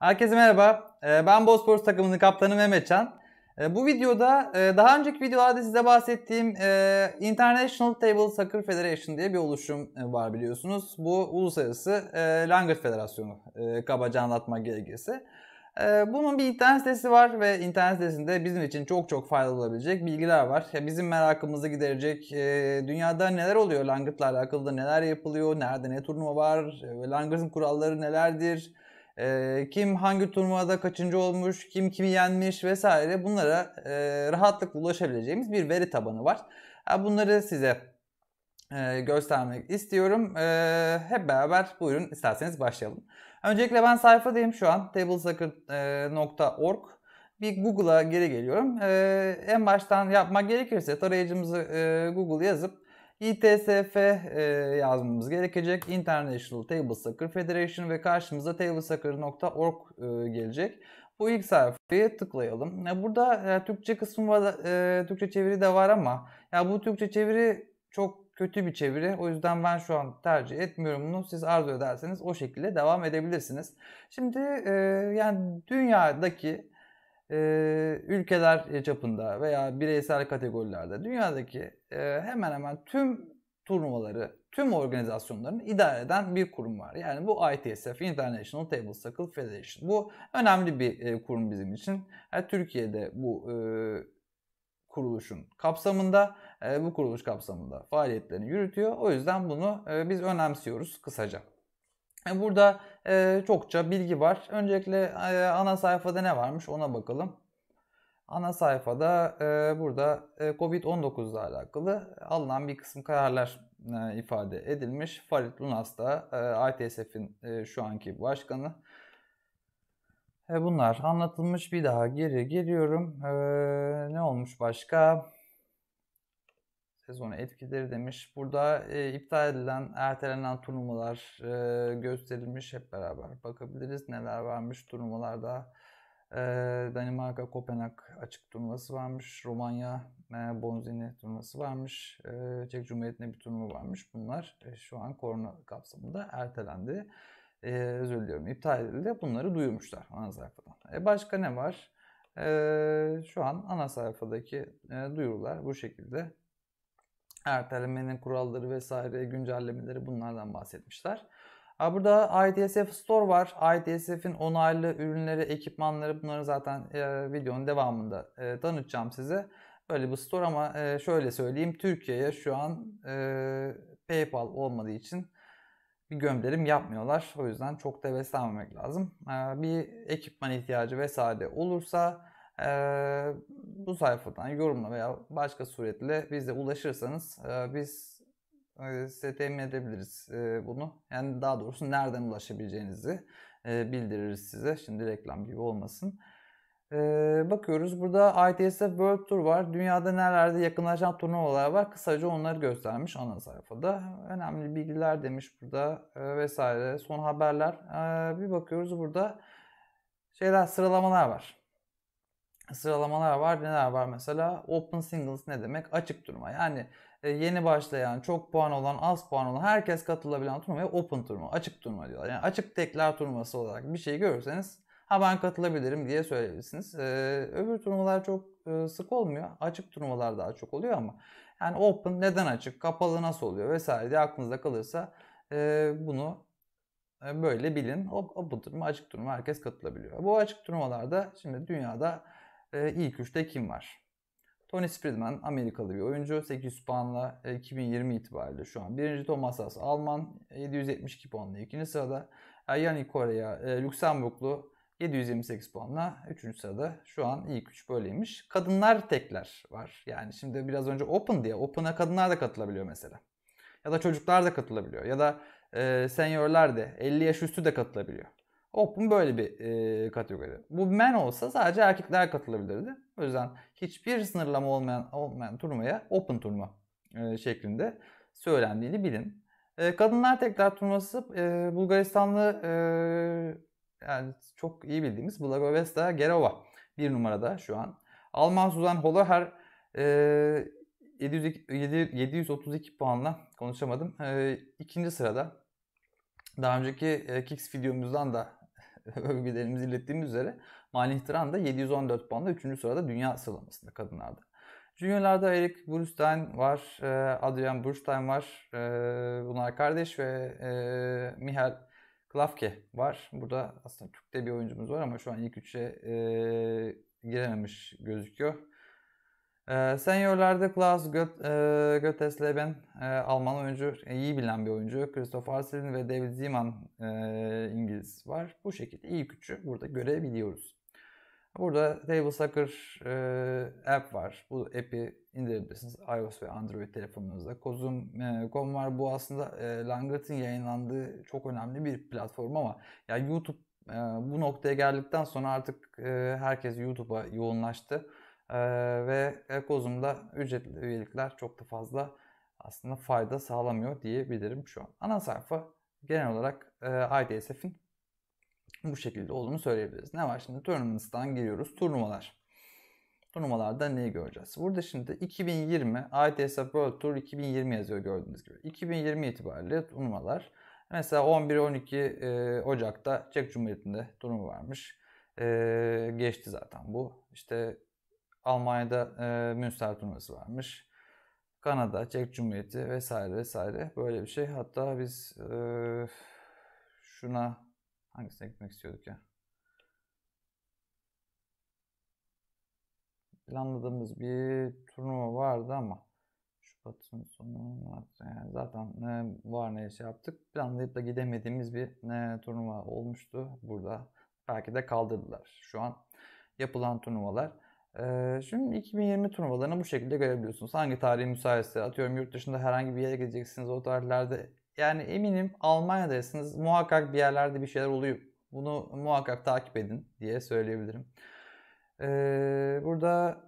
Herkese merhaba. Ee, ben Bosporus takımının kaptanı Mehmetcan. Ee, bu videoda e, daha önceki videolarda size bahsettiğim e, International Table Soccer Federation diye bir oluşum e, var biliyorsunuz. Bu uluslararası langırt federasyonu kabaca anlatmak gerekirse. Bunun bir internet sitesi var ve internet sitesinde bizim için çok çok faydalı olabilecek bilgiler var. Bizim merakımızı giderecek dünyada neler oluyor langırtla alakalı da neler yapılıyor, nerede ne turnuva var, langırtın kuralları nelerdir, e, kim hangi turnuvada kaçıncı olmuş, kim kimi yenmiş vesaire bunlara e, rahatlıkla ulaşabileceğimiz bir veri tabanı var. Bunları size e, göstermek istiyorum. E, hep beraber buyurun isterseniz başlayalım. Öncelikle ben sayfadayım şu an tablesucker.org. Bir Google'a geri geliyorum. E, en baştan yapmak gerekirse tarayıcımızı e, Google yazıp ITSF e, yazmamız gerekecek. International Table Soccer Federation ve karşımıza tablesoccer.org e, gelecek. Bu ilk sayfaya tıklayalım. Ya burada e, Türkçe kısmı var, e, Türkçe çeviri de var ama ya bu Türkçe çeviri çok kötü bir çeviri. O yüzden ben şu an tercih etmiyorum bunu. Siz arzu ederseniz o şekilde devam edebilirsiniz. Şimdi e, yani dünyadaki e, ülkeler çapında veya bireysel kategorilerde dünyadaki e, hemen hemen tüm turnuvaları, tüm organizasyonlarını idare eden bir kurum var. Yani bu ITSF, International Table Tackle Federation. Bu önemli bir e, kurum bizim için. Yani Türkiye'de bu e, kuruluşun kapsamında, e, bu kuruluş kapsamında faaliyetlerini yürütüyor. O yüzden bunu e, biz önemsiyoruz kısaca. E, burada e, çokça bilgi var. Öncelikle e, ana sayfada ne varmış ona bakalım. Ana sayfada e, burada e, Covid-19 ile alakalı alınan bir kısım kararlar e, ifade edilmiş. Farid Lunas da e, ITSF'in e, şu anki başkanı. E, bunlar anlatılmış. Bir daha geri geliyorum. E, ne olmuş başka? sezonu etkileri demiş. Burada e, iptal edilen, ertelenen turnuvalar e, gösterilmiş hep beraber. Bakabiliriz neler varmış turnuvalarda. E, Danimarka Kopenhag açık turnuvası varmış. Romanya e, Bonzini turnuvası varmış. E, Çek Cumhuriyeti'nde bir turnuva varmış. Bunlar e, şu an korona kapsamında ertelendi. E, özür diliyorum iptal edildi. Bunları duyurmuşlar ana sayfadan. E, başka ne var? Ee, şu an ana sayfadaki e, duyurular bu şekilde ertelemenin kuralları vesaire güncellemeleri bunlardan bahsetmişler. Burada ITSF Store var. ITSF'in onaylı ürünleri, ekipmanları bunları zaten e, videonun devamında e, tanıtacağım size. Böyle bir store ama e, şöyle söyleyeyim. Türkiye'ye şu an e, PayPal olmadığı için bir gönderim yapmıyorlar. O yüzden çok da beslenmemek lazım. bir ekipman ihtiyacı vesaire olursa ee, bu sayfadan yorumla veya başka suretle bize ulaşırsanız e, biz size temin edebiliriz e, bunu. Yani daha doğrusu nereden ulaşabileceğinizi e, bildiririz size. Şimdi reklam gibi olmasın. E, bakıyoruz burada ITSF World Tour var. Dünyada nelerde yakınlaşan turnuvalar var. Kısaca onları göstermiş ana sayfada. Önemli bilgiler demiş burada e, vesaire. Son haberler. E, bir bakıyoruz burada şeyler sıralamalar var sıralamalar var. Neler var mesela? Open singles ne demek? Açık turma. Yani e, yeni başlayan, çok puan olan, az puan olan herkes katılabilen turnuvaya open turma, açık turma diyorlar. Yani açık tekler turnuvası olarak bir şey görürseniz ha ben katılabilirim diye söyleyebilirsiniz. Ee, öbür turnuvalar çok e, sık olmuyor. Açık turnuvalar daha çok oluyor ama yani open neden açık, kapalı nasıl oluyor vesaire diye aklınızda kalırsa e, bunu e, böyle bilin. Open turnuva, açık turnuva herkes katılabiliyor. Bu açık turnuvalarda şimdi dünyada e, ilk 3'te kim var? Tony Spridman Amerikalı bir oyuncu. 800 puanla 2020 e, itibariyle şu an. Birinci Thomas Haas Alman 772 e, puanla ikinci sırada. E, Yannick Korea Lüksemburglu 728 puanla 3. sırada şu an ilk 3 böyleymiş. Kadınlar tekler var. Yani şimdi biraz önce Open diye Open'a kadınlar da katılabiliyor mesela. Ya da çocuklar da katılabiliyor. Ya da e, seniorlar da 50 yaş üstü de katılabiliyor. Open böyle bir e, kategori. Bu men olsa sadece erkekler katılabilirdi. O yüzden hiçbir sınırlama olmayan, olmayan turnuvaya open turnuva e, şeklinde söylendiğini bilin. E, kadınlar tekrar turnuvası e, Bulgaristanlı e, yani çok iyi bildiğimiz Blagovesta Gerova bir numarada şu an. Alman Suzan Holoher e, 732, puanla konuşamadım. E, ikinci sırada. Daha önceki e, Kicks videomuzdan da övgülerimizi ilettiğimiz üzere Malin Hitiran da 714 puanla 3. sırada dünya sıralamasında kadınlarda. Juniorlarda Erik Burstein var, e, Adrian Burstein var. E, Bunlar kardeş ve e, Mihal Klafke var. Burada aslında Türk'te bir oyuncumuz var ama şu an ilk üçe girememiş gözüküyor. E, Klaus Göt, e, Götesleben e, Alman oyuncu, e, iyi bilen bir oyuncu. Christopher Selin ve David Zeman e, İngiliz var. Bu şekilde ilk üçü burada görebiliyoruz. Burada Table Soccer e, app var. Bu app'i indirebilirsiniz iOS ve Android telefonunuzda. Kozum.com e, var. Bu aslında e, Langert'in yayınlandığı çok önemli bir platform ama ya YouTube e, bu noktaya geldikten sonra artık e, herkes YouTube'a yoğunlaştı ve Kozum'da ücretli üyelikler çok da fazla aslında fayda sağlamıyor diyebilirim şu an. Ana sayfa genel olarak e, IDSF'in bu şekilde olduğunu söyleyebiliriz. Ne var şimdi? Tournaments'tan giriyoruz. Turnuvalar. Turnuvalarda neyi göreceğiz? Burada şimdi 2020 ITSF World Tour 2020 yazıyor gördüğünüz gibi. 2020 itibariyle turnuvalar. Mesela 11-12 Ocak'ta Çek Cumhuriyeti'nde turnuva varmış. geçti zaten bu. İşte Almanya'da e, Münster turnuvası varmış. Kanada, Çek Cumhuriyeti vesaire vesaire böyle bir şey. Hatta biz e, şuna hangisine gitmek istiyorduk ya? Planladığımız bir turnuva vardı ama Şubat'ın sonu yani zaten e, var ne şey yaptık. Planlayıp da gidemediğimiz bir e, turnuva olmuştu burada. Belki de kaldırdılar. Şu an yapılan turnuvalar şimdi 2020 turnuvalarını bu şekilde görebiliyorsunuz. Hangi tarihe müsaitse atıyorum yurt dışında herhangi bir yere gideceksiniz o tarihlerde. Yani eminim Almanya'daysınız muhakkak bir yerlerde bir şeyler oluyor. Bunu muhakkak takip edin diye söyleyebilirim. Ee, burada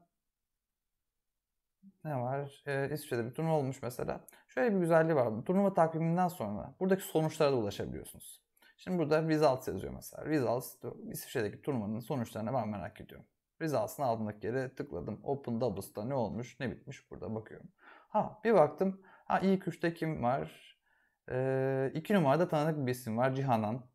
ne var? Ee, İsviçre'de bir turnuva olmuş mesela. Şöyle bir güzelliği var. Turnuva takviminden sonra buradaki sonuçlara da ulaşabiliyorsunuz. Şimdi burada results yazıyor mesela. Results İsviçre'deki turnuvanın sonuçlarına ben merak ediyorum. Rızasını almak yere tıkladım. Open Doubles'ta ne olmuş ne bitmiş burada bakıyorum. Ha bir baktım. Ha ilk üçte kim var? Ee, iki numarada tanıdık bir isim var. Cihanan.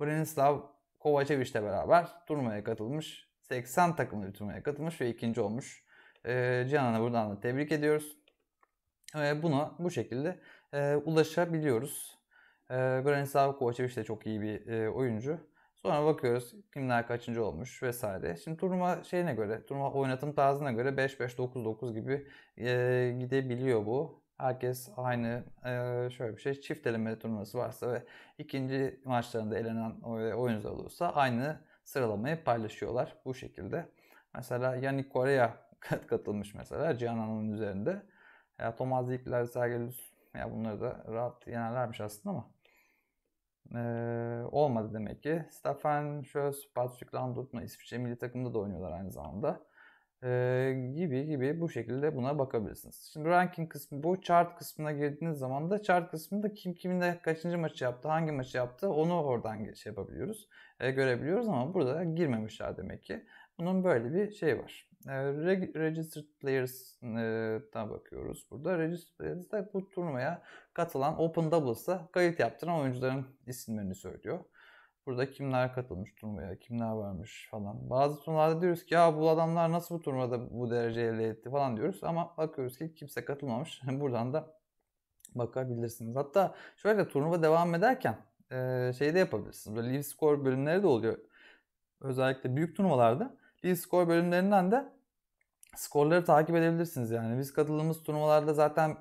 Branislav Kovacevic ile beraber turnuvaya katılmış. 80 takımlı bir turnuvaya katılmış ve ikinci olmuş. Ee, Cihanan'a buradan da tebrik ediyoruz. Ee, buna bu şekilde e, ulaşabiliyoruz. E, Branislav Kovacevic de çok iyi bir e, oyuncu. Sonra bakıyoruz kimler kaçıncı olmuş vesaire. Şimdi turnuva şeyine göre, turnuva oynatım tarzına göre 5-5-9-9 gibi e, gidebiliyor bu. Herkes aynı e, şöyle bir şey çift eleme turnuvası varsa ve ikinci maçlarında elenen oyuncular olursa aynı sıralamayı paylaşıyorlar bu şekilde. Mesela Yannick Korea katılmış mesela Canan'ın üzerinde. Ya Thomas Dickler, Sergelius ya bunları da rahat yenerlermiş aslında ama e, olmadı demek ki. Stefan Schöz, Patrick Landut, İsviçre milli takımda da oynuyorlar aynı zamanda. E, gibi gibi bu şekilde buna bakabilirsiniz. Şimdi ranking kısmı bu. Chart kısmına girdiğiniz zaman da chart kısmında kim kiminde kaçıncı maçı yaptı, hangi maçı yaptı onu oradan şey yapabiliyoruz. E, görebiliyoruz ama burada girmemişler demek ki. Bunun böyle bir şey var. Ee, Re registered Players'dan e, bakıyoruz burada. Registered Players'da bu turnuvaya katılan Open Doubles'a kayıt yaptıran oyuncuların isimlerini söylüyor. Burada kimler katılmış turnuvaya, kimler varmış falan. Bazı turnuvalarda diyoruz ki ya bu adamlar nasıl bu turnuvada bu derece elde etti falan diyoruz. Ama bakıyoruz ki kimse katılmamış. Buradan da bakabilirsiniz. Hatta şöyle turnuva devam ederken şey de yapabilirsiniz. Böyle live score bölümleri de oluyor. Özellikle büyük turnuvalarda Lead Score bölümlerinden de skorları takip edebilirsiniz yani. Biz katıldığımız turnuvalarda zaten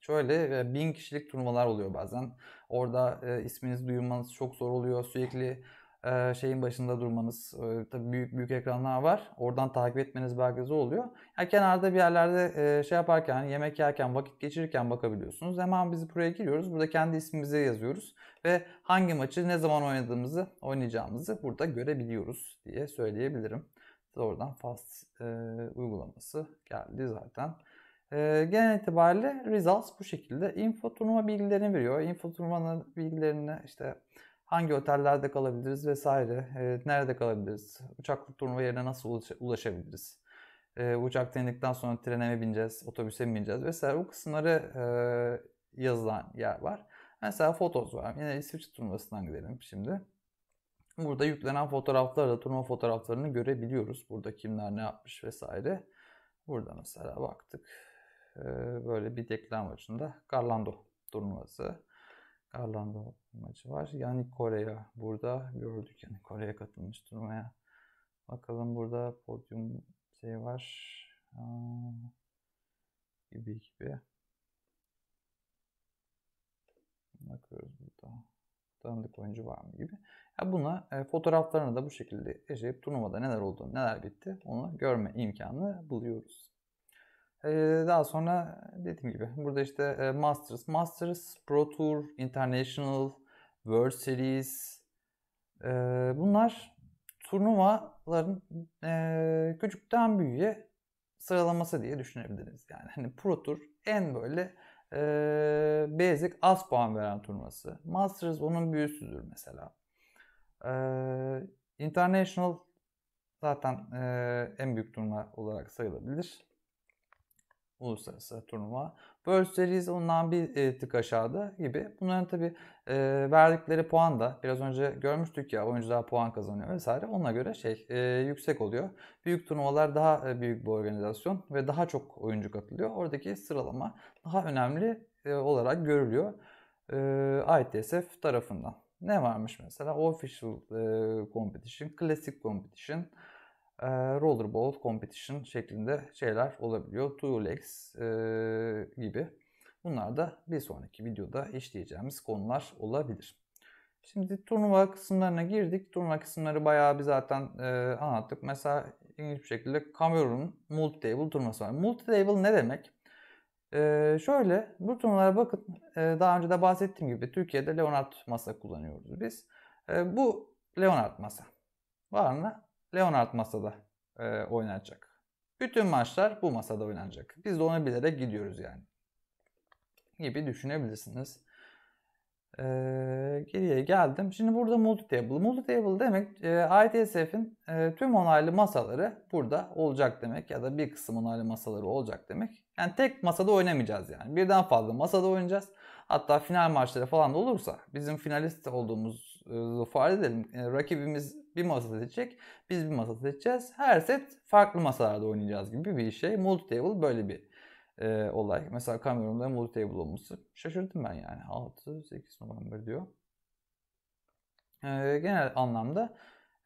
şöyle bin kişilik turnuvalar oluyor bazen. Orada isminiz duyulmanız çok zor oluyor. Sürekli ee, şeyin başında durmanız, e, tabii büyük büyük ekranlar var. Oradan takip etmeniz belki zor oluyor. Yani kenarda bir yerlerde e, şey yaparken, hani yemek yerken, vakit geçirirken bakabiliyorsunuz. Hemen biz buraya giriyoruz. Burada kendi ismimizi yazıyoruz ve hangi maçı ne zaman oynadığımızı, oynayacağımızı burada görebiliyoruz diye söyleyebilirim. oradan Fast e, uygulaması geldi zaten. E, genel itibariyle results bu şekilde. Info turnuva bilgilerini veriyor. Info turnuvanın bilgilerini işte hangi otellerde kalabiliriz vesaire, e, nerede kalabiliriz, uçak turnuva yerine nasıl ulaşabiliriz, e, ee, uçaktan indikten sonra trene mi bineceğiz, otobüse mi bineceğiz vesaire bu kısımları e, yazılan yer var. Mesela fotoz var. Yine İsviçre turnuvasından gidelim şimdi. Burada yüklenen fotoğrafları da turnuva fotoğraflarını görebiliyoruz. Burada kimler ne yapmış vesaire. Burada mesela baktık. E, böyle bir reklam açında Garlando turnuvası. Karlanda maçı var. Yani Kore'ye burada gördük yani Kore'ye katılmış durmaya. Bakalım burada podyum şey var. gibi gibi. Bakıyoruz burada. Tanıdık oyuncu var mı gibi. Ya buna e, fotoğraflarını da bu şekilde yaşayıp turnuvada neler oldu, neler bitti onu görme imkanı buluyoruz. Ee, daha sonra dediğim gibi burada işte e, Masters, Masters, Pro Tour, International, World Series e, bunlar turnuvaların e, küçükten büyüğe sıralaması diye düşünebiliriz. Yani hani Pro Tour en böyle basic az puan veren turnuvası. Masters onun büyüsüdür mesela. International zaten en büyük turnuva olarak sayılabilir uluslararası turnuva. World Series ondan bir e, tık aşağıda gibi. Bunların tabi e, verdikleri puan da biraz önce görmüştük ya oyuncular puan kazanıyor vesaire. Ona göre şey e, yüksek oluyor. Büyük turnuvalar daha e, büyük bir organizasyon ve daha çok oyuncu katılıyor. Oradaki sıralama daha önemli e, olarak görülüyor e, ITSF tarafından. Ne varmış mesela? Official e, Competition, Classic Competition, e, rollerball competition şeklinde şeyler olabiliyor. Two legs e, gibi. Bunlar da bir sonraki videoda işleyeceğimiz konular olabilir. Şimdi turnuva kısımlarına girdik. Turnuva kısımları bayağı bir zaten e, anlattık. Mesela ilginç bir şekilde Kamerun multi-table turnuvası var. Multi-table ne demek? E, şöyle bu turnuvalara bakın. E, daha önce de bahsettiğim gibi Türkiye'de Leonard masa kullanıyoruz biz. E, bu Leonard masa. Var mı? Leonard masada e, oynanacak. Bütün maçlar bu masada oynanacak. Biz de onu bilerek gidiyoruz yani. Gibi düşünebilirsiniz. Ee, geriye geldim. Şimdi burada multi-table. Multi-table demek e, ITSF'in e, tüm onaylı masaları burada olacak demek ya da bir kısım onaylı masaları olacak demek. Yani tek masada oynamayacağız yani. Birden fazla masada oynayacağız. Hatta final maçları falan da olursa bizim finalist olduğumuz e, farz edelim. E, rakibimiz bir masa seçecek, biz bir masa seçeceğiz. Her set farklı masalarda oynayacağız gibi bir şey. Multitable böyle bir e, olay. Mesela Cameron'da multitable olması şaşırdım ben yani. 6, 8 November diyor. E, genel anlamda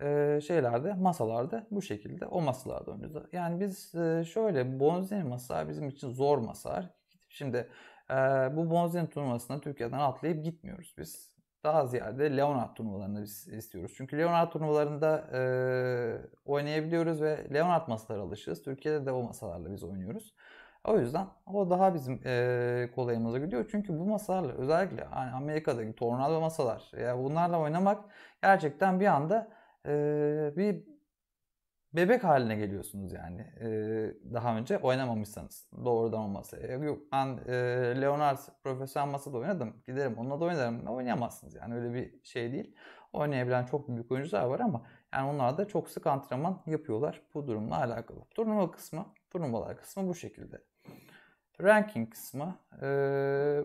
e, şeylerde, masalarda bu şekilde o masalarda oynuyoruz. Yani biz e, şöyle Bonzini masa bizim için zor masa. Şimdi e, bu Bonzini turnuvasına Türkiye'den atlayıp gitmiyoruz biz daha ziyade Leonard turnuvalarını biz istiyoruz. Çünkü Leonard turnuvalarında e, oynayabiliyoruz ve Leonard masalara alışırız. Türkiye'de de o masalarla biz oynuyoruz. O yüzden o daha bizim e, kolayımıza gidiyor. Çünkü bu masalarla özellikle hani Amerika'daki tornado masalar ya yani bunlarla oynamak gerçekten bir anda e, bir bebek haline geliyorsunuz yani. Ee, daha önce oynamamışsanız. Doğrudan olmasa. E, yok ben e, Leonard profesyonel masada oynadım. Giderim onunla da oynarım. Oynayamazsınız yani öyle bir şey değil. Oynayabilen çok büyük oyuncular var ama yani onlar da çok sık antrenman yapıyorlar bu durumla alakalı. Turnuva kısmı, turnuvalar kısmı bu şekilde. Ranking kısmı. E,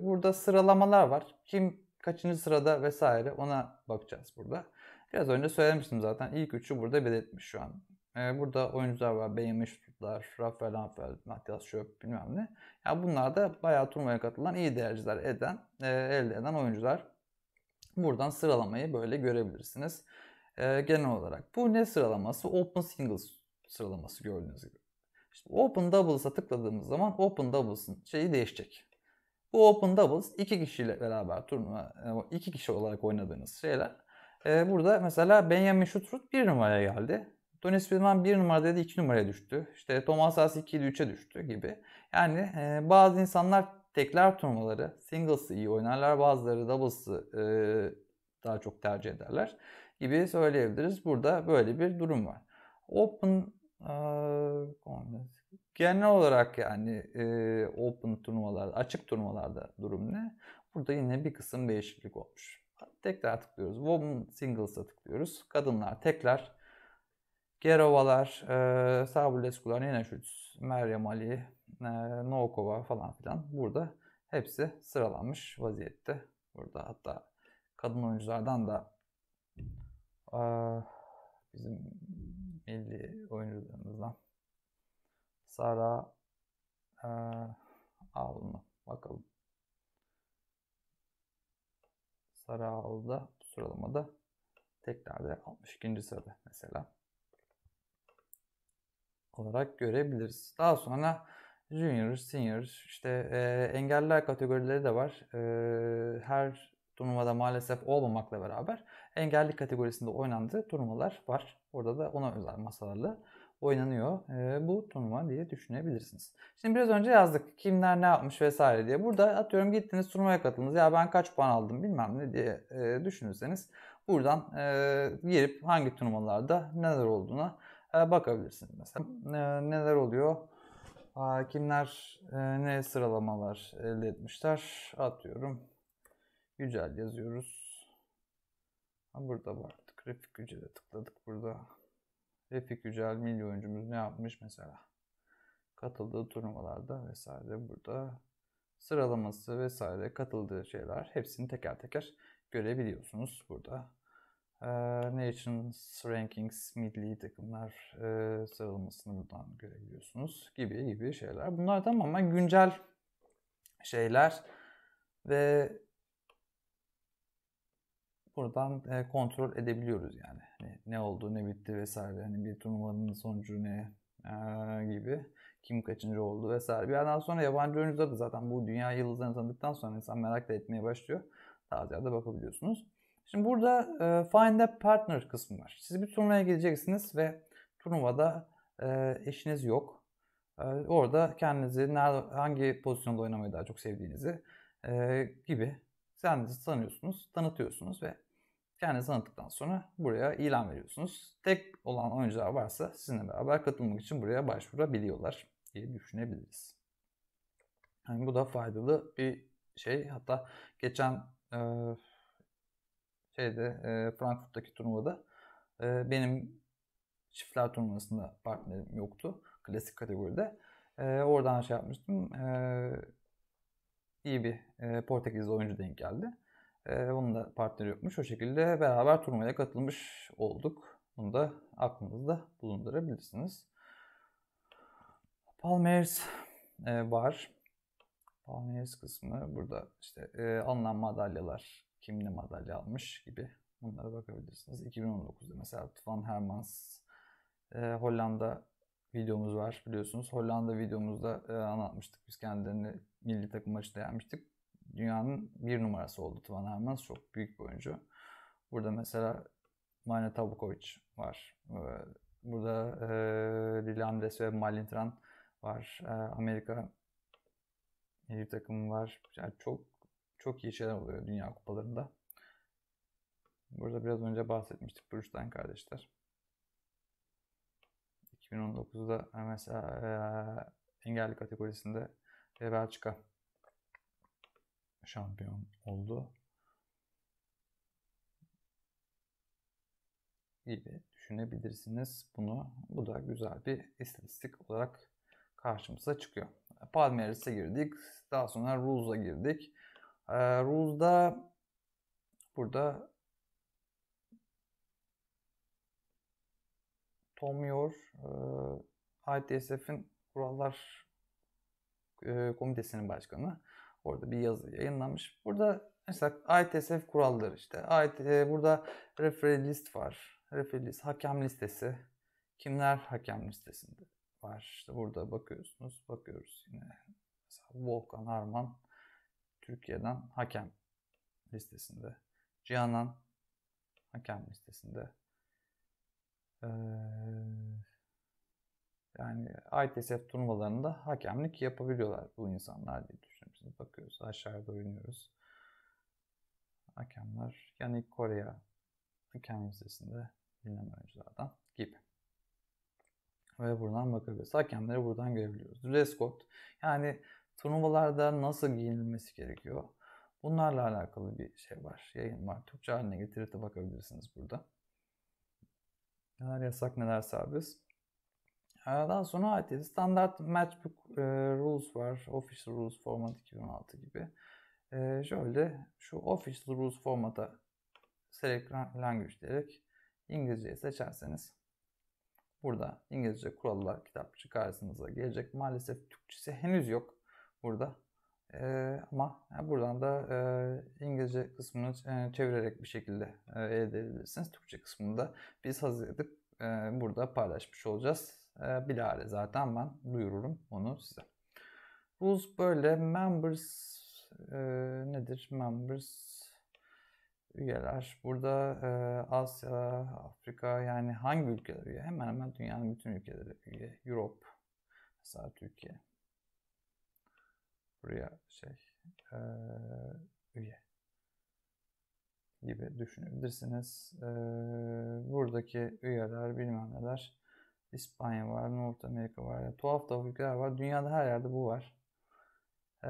burada sıralamalar var. Kim kaçıncı sırada vesaire ona bakacağız burada. Biraz önce söylemiştim zaten. ilk üçü burada belirtmiş şu an. E, burada oyuncular var. Benjamin Stuttgart, Rafael Anfeld, Matias Schöp bilmem ne. Ya yani bunlar da bayağı turnuvaya katılan iyi dereceler eden, e, elde eden oyuncular. Buradan sıralamayı böyle görebilirsiniz. E, genel olarak bu ne sıralaması? Open Singles sıralaması gördüğünüz gibi. İşte Open Doubles'a tıkladığımız zaman Open Doubles'ın şeyi değişecek. Bu Open Doubles iki kişiyle beraber turnuva, e, iki kişi olarak oynadığınız şeyler. Ee, burada mesela Benjamin Schutrut bir numaraya geldi. Tony Spielman 1 numaradaydı 2 numaraya düştü. İşte Thomas Haas 2 ile 3'e düştü gibi. Yani e, bazı insanlar tekler turnuvaları, singles'ı iyi oynarlar. Bazıları doubles'ı e, daha çok tercih ederler gibi söyleyebiliriz. Burada böyle bir durum var. Open e, genel olarak yani e, open turnuvalarda, açık turnuvalarda durum ne? Burada yine bir kısım değişiklik olmuş. Tekrar tıklıyoruz. Women singles'a tıklıyoruz. Kadınlar tekler Gerovalar, e, Sabuleskular, Neneşütz, Meryem Ali, e, Novkova falan filan burada hepsi sıralanmış vaziyette. Burada hatta kadın oyunculardan da e, bizim milli oyuncularımızdan Sara e, Avlını bakalım. Sara Avlı da sıralamada tekrar 62. sırada mesela olarak görebiliriz. Daha sonra junior, senior, işte e, engelliler kategorileri de var. E, her turnuvada maalesef olmamakla beraber engelli kategorisinde oynandığı turnuvalar var. Orada da ona özel masalarla oynanıyor e, bu turnuva diye düşünebilirsiniz. Şimdi biraz önce yazdık kimler ne yapmış vesaire diye. Burada atıyorum gittiniz turnuvaya katıldınız ya ben kaç puan aldım bilmem ne diye e, düşünürseniz buradan e, girip hangi turnuvalarda neler olduğuna ee, bakabilirsiniz mesela. Ee, neler oluyor? Kimler e, ne sıralamalar elde etmişler? Atıyorum. Yücel yazıyoruz. Burada baktık. Refik Yücel'e tıkladık burada. Refik Yücel milli oyuncumuz ne yapmış mesela? Katıldığı turnuvalarda vesaire burada sıralaması vesaire katıldığı şeyler hepsini teker teker görebiliyorsunuz burada e, ee, Nations Rankings milli takımlar e, sıralamasını buradan görebiliyorsunuz gibi gibi şeyler. Bunlar tamamen güncel şeyler ve buradan e, kontrol edebiliyoruz yani. Ne, hani ne oldu, ne bitti vesaire. Hani bir turnuvanın sonucu ne e, gibi. Kim kaçıncı oldu vesaire. Bir yerden sonra yabancı oyuncular da zaten bu dünya yıldızlarını tanıdıktan sonra insan merak da etmeye başlıyor. Daha ziyade bakabiliyorsunuz. Şimdi burada e, find a partner kısmı var. Siz bir turnuvaya gideceksiniz ve turnuvada e, eşiniz yok. E, orada kendinizi nerede, hangi pozisyonda oynamayı daha çok sevdiğinizi e, gibi kendinizi tanıyorsunuz, tanıtıyorsunuz ve kendinizi tanıttıktan sonra buraya ilan veriyorsunuz. Tek olan oyuncular varsa sizinle beraber katılmak için buraya başvurabiliyorlar diye düşünebiliriz. Yani bu da faydalı bir şey. Hatta geçen e, şeyde e, Frankfurt'taki turnuvada e, benim çiftler turnuvasında partnerim yoktu. Klasik kategoride. E, oradan şey yapmıştım. E, iyi bir e, Portekizli oyuncu denk geldi. E, bunun da partneri yokmuş. O şekilde beraber turnuvaya katılmış olduk. Bunu da aklınızda bulundurabilirsiniz. Palmeiras e, var. Palmeiras kısmı burada işte e, alınan madalyalar kim ne madalya almış gibi bunlara bakabilirsiniz. 2019'da mesela Van Hermans e, Hollanda videomuz var biliyorsunuz. Hollanda videomuzda e, anlatmıştık. Biz kendilerini milli takım maçı değermiştik. Dünyanın bir numarası oldu Tvan Hermans. Çok büyük bir oyuncu. Burada mesela Mane Tabukovic var. E, burada e, Lili ve Malintran var. E, Amerika milli takımı var. Yani çok çok iyi şeyler oluyor Dünya Kupalarında. Burada biraz önce bahsetmiştik Brüsten kardeşler. 2019'da MSA e, e, engelli kategorisinde Belçika şampiyon oldu. gibi düşünebilirsiniz bunu. Bu da güzel bir istatistik olarak karşımıza çıkıyor. Palmeires'e girdik. Daha sonra Rules'a girdik. E, rules'da burada Tom Yor ITSF'in kurallar komitesinin başkanı. Orada bir yazı yayınlanmış. Burada mesela ITSF kuralları işte. burada referee list var. Referee list, hakem listesi. Kimler hakem listesinde var? İşte burada bakıyorsunuz. Bakıyoruz yine. Mesela Volkan Arman Türkiye'den hakem listesinde. Cihanan hakem listesinde. Ee, yani ITSF turnuvalarında hakemlik yapabiliyorlar bu insanlar diye düşünüyorum. Şimdi bakıyoruz aşağıda oynuyoruz. Hakemler yani Kore'ye hakem listesinde bilinen oyunculardan gibi. Ve buradan bakabiliriz. Hakemleri buradan görebiliyoruz. Dress code yani turnuvalarda nasıl giyinilmesi gerekiyor? Bunlarla alakalı bir şey var. Yayın var. Türkçe haline getirip bakabilirsiniz burada. Neler yasak neler serbest. Ee, daha sonra IT'de standart matchbook e, rules var. Official rules format 2016 gibi. E, şöyle şu official rules formata select language diyerek İngilizceyi seçerseniz burada İngilizce kurallar kitapçı karşınıza gelecek. Maalesef Türkçesi henüz yok burada. E, ama buradan da e, İngilizce kısmını e, çevirerek bir şekilde e, elde edebilirsiniz. Türkçe kısmını da biz hazır edip e, burada paylaşmış olacağız. E, bilahare zaten ben duyururum onu size. Rules böyle. Members e, nedir? Members üyeler. Burada e, Asya, Afrika yani hangi ülkeler üye? Hemen hemen dünyanın bütün ülkeleri üye. Europe, mesela Türkiye buraya şey e, üye gibi düşünebilirsiniz. E, buradaki üyeler bilmem neler. İspanya var, North Amerika var. Yani tuhaf da ülkeler var. Dünyada her yerde bu var. E,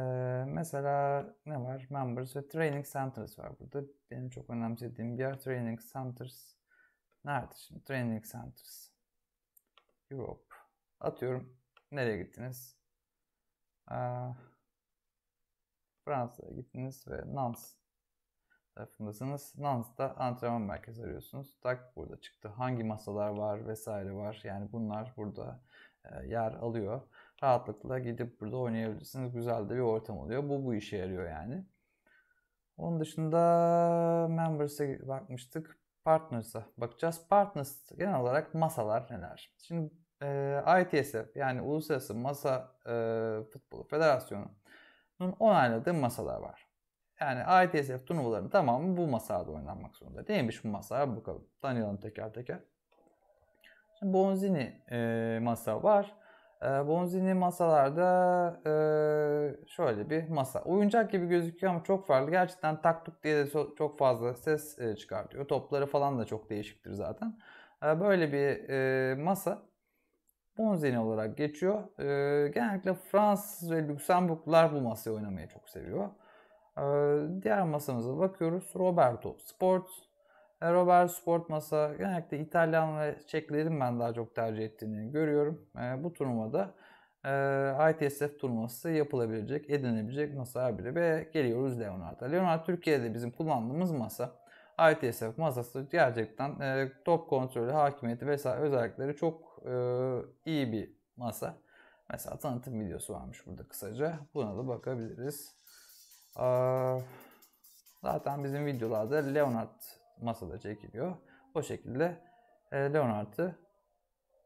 mesela ne var? Members ve Training Centers var burada. Benim çok önemsediğim bir yer Training Centers. Nerede şimdi? Training Centers. Europe. Atıyorum. Nereye gittiniz? Aa, Fransa'ya gittiniz ve Nantes tarafındasınız. Nantes'ta antrenman merkezi arıyorsunuz. Tak burada çıktı. Hangi masalar var vesaire var. Yani bunlar burada e, yer alıyor. Rahatlıkla gidip burada oynayabilirsiniz. Güzel de bir ortam oluyor. Bu bu işe yarıyor yani. Onun dışında Members'e bakmıştık. Partners'a bakacağız. Partners genel olarak masalar neler? Şimdi e, ITSF e yani Uluslararası Masa e, Futbolu Federasyonu onayladığı masalar var. Yani ITSF turnuvalarının tamamı bu masada oynanmak zorunda. Neymiş bu masa? Bakalım. Tanıyalım teker teker. Bonzini e, masa var. E, Bonzini masalarda e, şöyle bir masa. Oyuncak gibi gözüküyor ama çok farklı. Gerçekten taktuk diye de çok fazla ses e, çıkartıyor. Topları falan da çok değişiktir zaten. E, böyle bir e, masa. Bonzeni olarak geçiyor. E, genellikle Fransız ve Lüksemburglular bu masayı oynamayı çok seviyor. E, diğer masamıza bakıyoruz. Roberto Sport. E, Robert Sport masa genellikle İtalyan ve Çeklerin ben daha çok tercih ettiğini görüyorum. E, bu turnuvada e, ITSF turnuvası yapılabilecek, edinebilecek masa biri ve geliyoruz Leonard'a. Leonard Türkiye'de bizim kullandığımız masa. ITSF masası gerçekten e, top kontrolü, hakimiyeti vesaire özellikleri çok e, iyi bir masa. Mesela tanıtım videosu varmış burada kısaca. Buna da bakabiliriz. E, zaten bizim videolarda Leonard masada çekiliyor. O şekilde e, Leonard'ı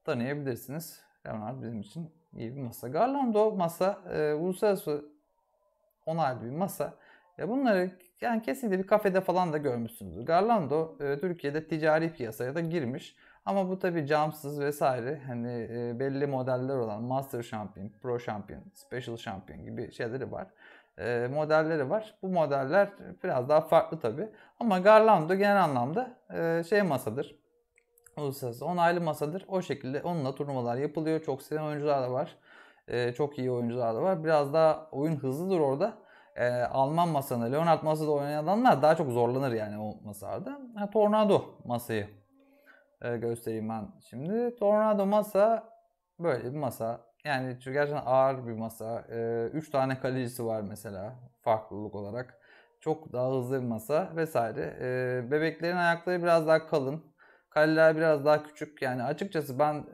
tanıyabilirsiniz. Leonard bizim için iyi bir masa. Garlando masa e, uluslararası onaylı bir masa. E bunları yani kesinlikle bir kafede falan da görmüşsünüzdür. Garlando e, Türkiye'de ticari piyasaya da girmiş. Ama bu tabi camsız vesaire hani e, belli modeller olan Master Champion, Pro Champion, Special Champion gibi şeyleri var. E, modelleri var. Bu modeller biraz daha farklı tabi. Ama Garlando genel anlamda e, şey masadır. Uluslararası onaylı masadır. O şekilde onunla turnuvalar yapılıyor. Çok sevilen oyuncular da var. E, çok iyi oyuncular da var. Biraz daha oyun hızlıdır orada e, Alman masanı, Leonard masada oynayanlar daha çok zorlanır yani o masada. Ha, tornado masayı e, göstereyim ben şimdi. Tornado masa böyle bir masa. Yani gerçekten ağır bir masa. 3 e, ee, tane kalecisi var mesela farklılık olarak. Çok daha hızlı bir masa vesaire. E, bebeklerin ayakları biraz daha kalın. Kaleler biraz daha küçük. Yani açıkçası ben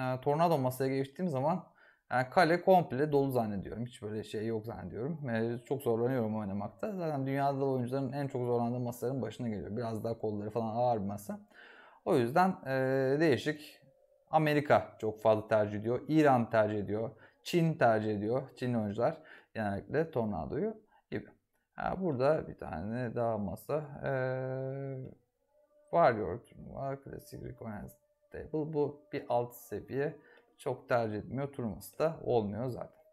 e, tornado masaya geçtiğim zaman yani e, kale komple dolu zannediyorum. Hiç böyle şey yok zannediyorum. E, çok zorlanıyorum oynamakta. Zaten dünyada oyuncuların en çok zorlandığı masaların başına geliyor. Biraz daha kolları falan ağır bir masa. O yüzden e, değişik. Amerika çok fazla tercih ediyor. İran tercih ediyor. Çin tercih ediyor. Çin oyuncular genellikle Tornado'yu gibi. Ha, burada bir tane daha masa. E, Warrior var. Classic Recognize Table. Bu bir alt seviye. Çok tercih etmiyor. Turnuvası da olmuyor zaten.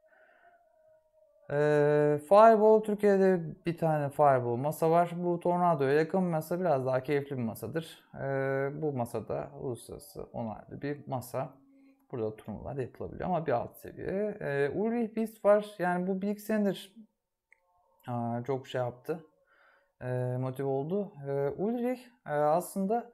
Ee, Fireball Türkiye'de bir tane Fireball masa var. Bu Tornado'ya yakın bir masa biraz daha keyifli bir masadır. Ee, bu masada uluslararası onaylı bir masa. Burada turnuvalar yapılabiliyor ama bir alt seviye. Ee, Ulrich Beast var. Yani bu big sender. senedir çok şey yaptı. Ee, motive oldu. Ee, Ulrich e, aslında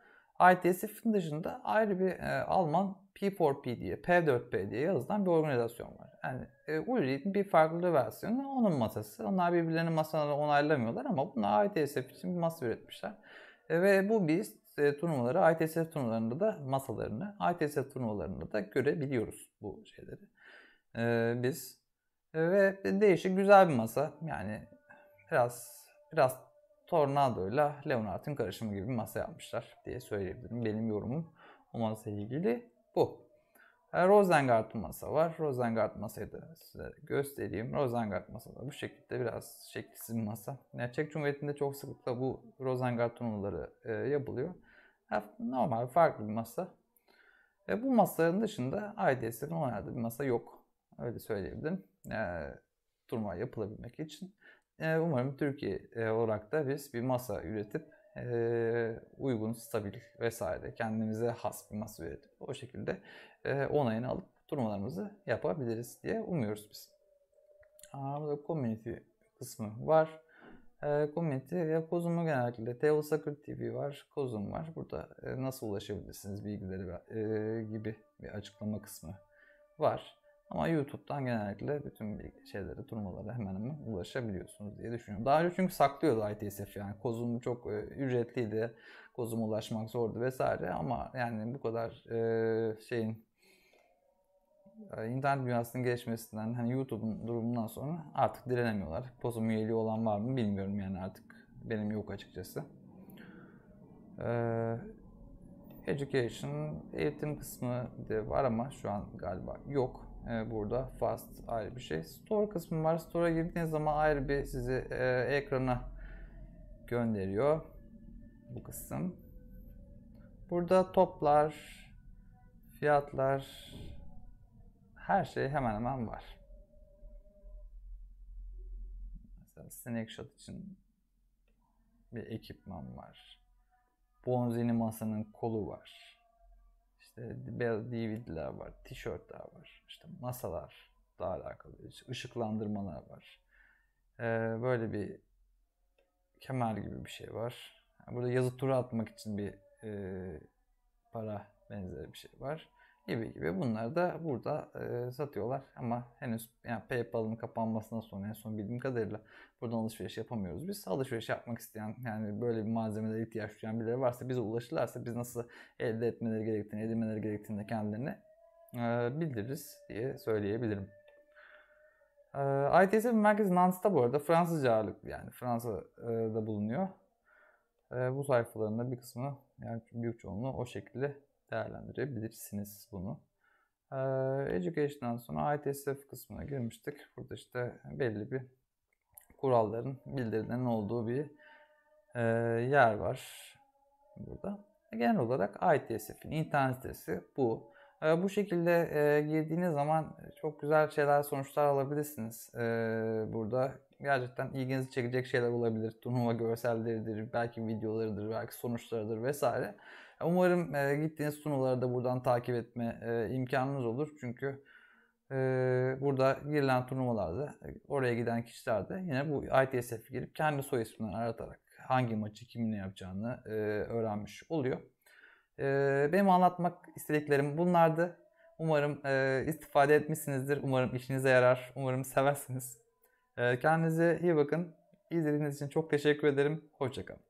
ITSF'in dışında ayrı bir e, Alman P4P diye, P4P diye yazılan bir organizasyon var. Yani e, Ulrich'in bir farklı versiyonu onun masası. Onlar birbirlerinin masalarını onaylamıyorlar ama bunlar ITSF için bir masa üretmişler. E, ve bu biz e, turnuvaları, ITSF turnuvalarında da masalarını, ITSF turnuvalarında da görebiliyoruz bu şeyleri. E, biz e, ve değişik güzel bir masa. Yani biraz biraz Tornado'yla Leonard'ın karışımı gibi bir masa yapmışlar diye söyleyebilirim. Benim yorumum o masayla ilgili bu. Rosengart masa var. Rosengart masayı da size göstereyim. Rosengart masa da bu şekilde biraz şekilsiz bir masa. Yani Çek Cumhuriyeti'nde çok sıklıkla bu Rosengart turnuvaları e, yapılıyor. normal farklı bir masa. E, bu masanın dışında IDS'in oynadığı bir masa yok. Öyle söyleyebilirim. E, turnuva yapılabilmek için. E, umarım Türkiye e, olarak da biz bir masa üretip uygun, stabil vesaire kendimize has bir masa üretip o şekilde onayını alıp turmalarımızı yapabiliriz diye umuyoruz biz. burada community kısmı var. E, community ya Kozum'u genellikle Teo Sakır TV var, Kozum var. Burada nasıl ulaşabilirsiniz bilgileri gibi bir açıklama kısmı var. Ama YouTube'dan genellikle bütün şeyleri, turmalara hemen hemen ulaşabiliyorsunuz diye düşünüyorum. Daha önce çünkü saklıyordu ITSF yani. Kozum çok e, ücretliydi. Kozum ulaşmak zordu vesaire ama yani bu kadar e, şeyin e, internet dünyasının gelişmesinden hani YouTube'un durumundan sonra artık direnemiyorlar. Kozum üyeliği olan var mı bilmiyorum yani artık. Benim yok açıkçası. education eğitim kısmı de var ama şu an galiba yok. Ee, burada fast ayrı bir şey. Store kısmı var. Store'a girdiğiniz zaman ayrı bir sizi e, ekrana gönderiyor bu kısım. Burada toplar, fiyatlar, her şey hemen hemen var. Mesela Snapshot için bir ekipman var. Bonzini masanın kolu var. İşte DVD'ler var, tişörtler var, işte masalar da alakalı, işte ışıklandırmalar var. E, böyle bir kemer gibi bir şey var. burada yazı tura atmak için bir e, para benzeri bir şey var gibi gibi. Bunları da burada e, satıyorlar ama henüz yani PayPal'ın kapanmasından sonra en son bildiğim kadarıyla buradan alışveriş yapamıyoruz. Biz alışveriş yapmak isteyen yani böyle bir malzemelere ihtiyaç duyan birileri varsa bize ulaşırlarsa biz nasıl elde etmeleri gerektiğini, edinmeleri gerektiğini de kendilerine e, bildiririz diye söyleyebilirim. E, ITSF merkezi Nance'da bu arada Fransızca ağırlıklı yani Fransa'da bulunuyor. E, bu sayfalarında bir kısmı yani büyük çoğunluğu o şekilde değerlendirebilirsiniz bunu. Ee, Education'dan sonra ITSF kısmına girmiştik. Burada işte belli bir kuralların bildirilen olduğu bir e, yer var burada. Genel olarak ITSF'in internet sitesi bu. E, bu şekilde e, girdiğiniz zaman çok güzel şeyler, sonuçlar alabilirsiniz e, burada. Gerçekten ilginizi çekecek şeyler olabilir. Turnuva görselleridir, belki videolarıdır, belki sonuçlarıdır vesaire. Umarım e, gittiğiniz turnuvaları da buradan takip etme e, imkanınız olur. Çünkü e, burada girilen turnuvalarda e, oraya giden kişiler de yine bu ITSF girip kendi soy isminden aratarak hangi maçı kiminle yapacağını e, öğrenmiş oluyor. E, benim anlatmak istediklerim bunlardı. Umarım e, istifade etmişsinizdir. Umarım işinize yarar. Umarım seversiniz. E, kendinize iyi bakın. İzlediğiniz için çok teşekkür ederim. Hoşçakalın.